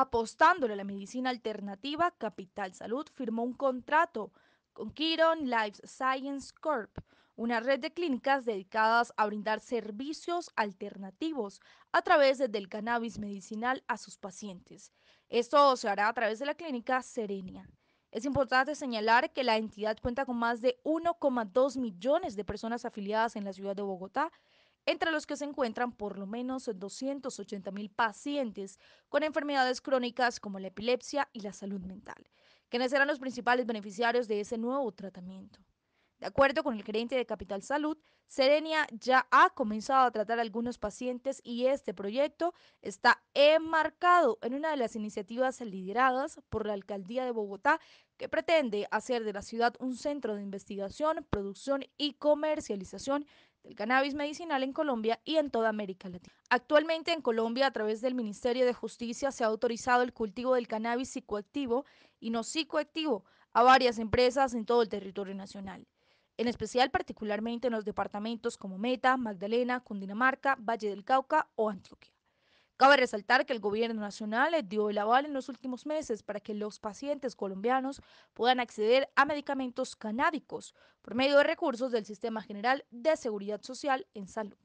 apostándole a la medicina alternativa, Capital Salud firmó un contrato con Kiron Life Science Corp, una red de clínicas dedicadas a brindar servicios alternativos a través del cannabis medicinal a sus pacientes. Esto se hará a través de la clínica Serenia. Es importante señalar que la entidad cuenta con más de 1,2 millones de personas afiliadas en la ciudad de Bogotá entre los que se encuentran por lo menos 280 mil pacientes con enfermedades crónicas como la epilepsia y la salud mental, quienes serán los principales beneficiarios de ese nuevo tratamiento. De acuerdo con el gerente de Capital Salud, Serenia ya ha comenzado a tratar a algunos pacientes y este proyecto está enmarcado en una de las iniciativas lideradas por la Alcaldía de Bogotá que pretende hacer de la ciudad un centro de investigación, producción y comercialización el cannabis medicinal en Colombia y en toda América Latina. Actualmente en Colombia, a través del Ministerio de Justicia, se ha autorizado el cultivo del cannabis psicoactivo y no psicoactivo a varias empresas en todo el territorio nacional en especial particularmente en los departamentos como Meta, Magdalena, Cundinamarca, Valle del Cauca o Antioquia. Cabe resaltar que el gobierno nacional dio el aval en los últimos meses para que los pacientes colombianos puedan acceder a medicamentos canábicos por medio de recursos del Sistema General de Seguridad Social en Salud.